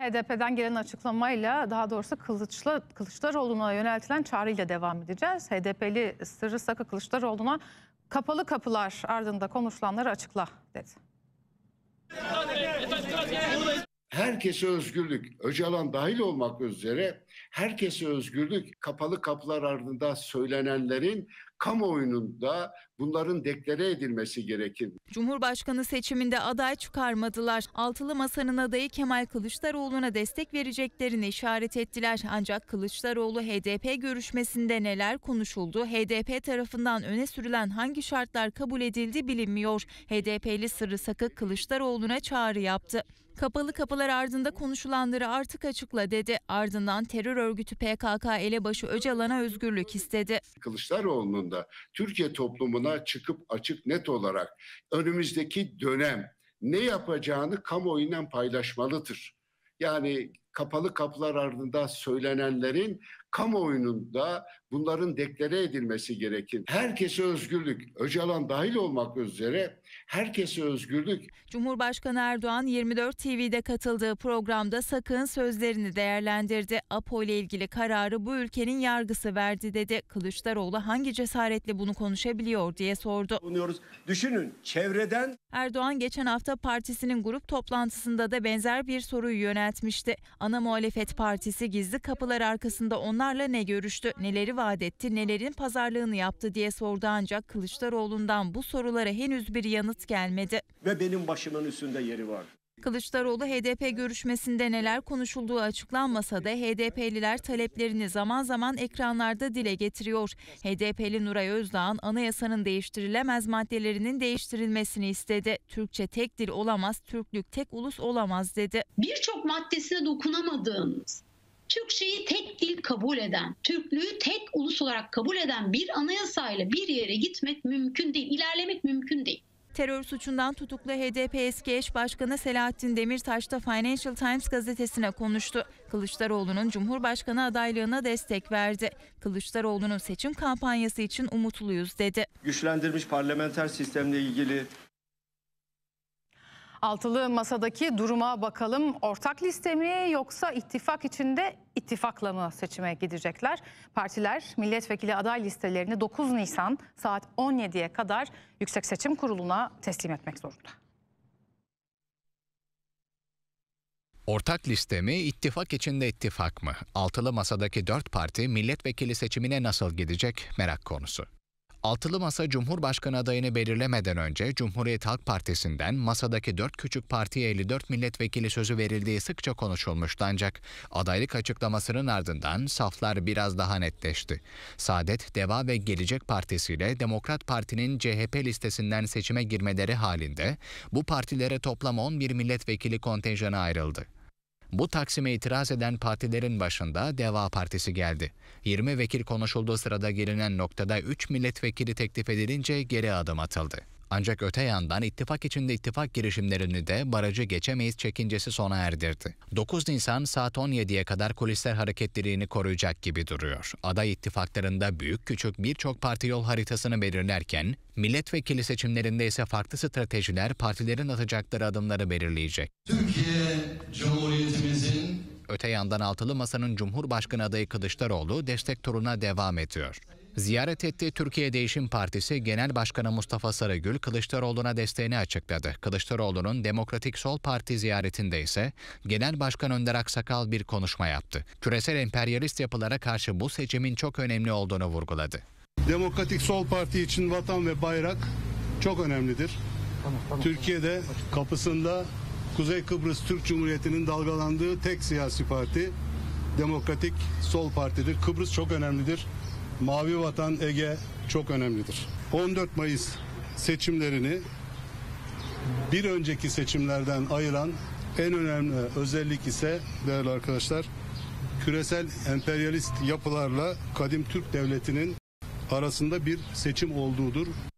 HDP'den gelen açıklamayla daha doğrusu Kılıçla, Kılıçdaroğlu'na yöneltilen çağrıyla devam edeceğiz. HDP'li Sırrı Sakı Kılıçdaroğlu'na kapalı kapılar ardında konuşulanları açıkla dedi herkese özgürlük, Öcalan dahil olmak üzere herkese özgürlük kapalı kapılar ardında söylenenlerin kamuoyunda bunların deklere edilmesi gerekir. Cumhurbaşkanı seçiminde aday çıkarmadılar. Altılı Masa'nın adayı Kemal Kılıçdaroğlu'na destek vereceklerini işaret ettiler. Ancak Kılıçdaroğlu HDP görüşmesinde neler konuşuldu, HDP tarafından öne sürülen hangi şartlar kabul edildi bilinmiyor. HDP'li Sırrı Sakık Kılıçdaroğlu'na çağrı yaptı. Kapalı kapılar ardında konuşulanları artık açıkla dedi. Ardından terör örgütü PKK elebaşı Öcalan'a özgürlük istedi. Kılıçdaroğlu'nun da Türkiye toplumuna çıkıp açık net olarak önümüzdeki dönem ne yapacağını kamuoyuyla paylaşmalıdır. Yani kapalı kapılar ardında söylenenlerin kamuoyunun da bunların deklare edilmesi gerekir. Herkese özgürlük, Öcalan dahil olmak üzere Herkese özgürlük. Cumhurbaşkanı Erdoğan 24 TV'de katıldığı programda Sakın sözlerini değerlendirdi. APO ile ilgili kararı bu ülkenin yargısı verdi dedi. Kılıçdaroğlu hangi cesaretle bunu konuşabiliyor diye sordu. Bunuyoruz. Düşünün çevreden. Erdoğan geçen hafta partisinin grup toplantısında da benzer bir soruyu yöneltmişti. Ana muhalefet partisi gizli kapılar arkasında onlarla ne görüştü, neleri vaat etti, nelerin pazarlığını yaptı diye sordu ancak Kılıçdaroğlu'ndan bu sorulara henüz bir yanıt yanıt gelmedi. Ve benim başımın üstünde yeri var. Kılıçdaroğlu HDP görüşmesinde neler konuşulduğu açıklanmasa da HDP'liler taleplerini zaman zaman ekranlarda dile getiriyor. HDP'li Nuray Özdağ'ın anayasanın değiştirilemez maddelerinin değiştirilmesini istedi. Türkçe tek dil olamaz, Türklük tek ulus olamaz dedi. Birçok maddesine dokunamadığınız, Türkçeyi tek dil kabul eden, Türklüğü tek ulus olarak kabul eden bir anayasayla bir yere gitmek mümkün değil, ilerlemek mümkün değil. Terör suçundan tutuklu HDP eski eş başkanı Selahattin Demirtaş da Financial Times gazetesine konuştu. Kılıçdaroğlu'nun Cumhurbaşkanı adaylığına destek verdi. Kılıçdaroğlu'nun seçim kampanyası için umutluyuz dedi. Güçlendirilmiş parlamenter sistemle ilgili Altılı masadaki duruma bakalım. Ortak liste mi yoksa ittifak içinde ittifakla mı seçime gidecekler? Partiler milletvekili aday listelerini 9 Nisan saat 17'ye kadar Yüksek Seçim Kurulu'na teslim etmek zorunda. Ortak liste mi, ittifak içinde ittifak mı? Altılı masadaki dört parti milletvekili seçimine nasıl gidecek merak konusu. Altılı Masa Cumhurbaşkanı adayını belirlemeden önce Cumhuriyet Halk Partisi'nden masadaki dört küçük partiye 54 milletvekili sözü verildiği sıkça konuşulmuştu ancak adaylık açıklamasının ardından saflar biraz daha netleşti. Saadet, Deva ve Gelecek Partisi ile Demokrat Parti'nin CHP listesinden seçime girmeleri halinde bu partilere toplam 11 milletvekili kontenjanı ayrıldı. Bu Taksim'e itiraz eden partilerin başında Deva Partisi geldi. 20 vekil konuşulduğu sırada gelinen noktada 3 milletvekili teklif edilince geri adım atıldı. Ancak öte yandan ittifak içinde ittifak girişimlerini de barajı geçemeyiz çekincesi sona erdirdi. 9 Nisan saat 17'ye kadar kulisler hareketliliğini koruyacak gibi duruyor. Aday ittifaklarında büyük küçük birçok parti yol haritasını belirlerken, milletvekili seçimlerinde ise farklı stratejiler partilerin atacakları adımları belirleyecek. Türkiye Öte yandan altılı masanın Cumhurbaşkanı adayı Kılıçdaroğlu destek turuna devam ediyor. Ziyaret etti Türkiye Değişim Partisi Genel Başkanı Mustafa Sarıgül Kılıçdaroğlu'na desteğini açıkladı. Kılıçdaroğlu'nun Demokratik Sol Parti ziyaretinde ise Genel Başkan Önder Aksakal bir konuşma yaptı. Küresel emperyalist yapılara karşı bu seçimin çok önemli olduğunu vurguladı. Demokratik Sol Parti için vatan ve bayrak çok önemlidir. Tamam, tamam. Türkiye'de kapısında Kuzey Kıbrıs Türk Cumhuriyeti'nin dalgalandığı tek siyasi parti Demokratik Sol Parti'dir. Kıbrıs çok önemlidir. Mavi Vatan Ege çok önemlidir. 14 Mayıs seçimlerini bir önceki seçimlerden ayıran en önemli özellik ise değerli arkadaşlar küresel emperyalist yapılarla kadim Türk devletinin arasında bir seçim olduğudur.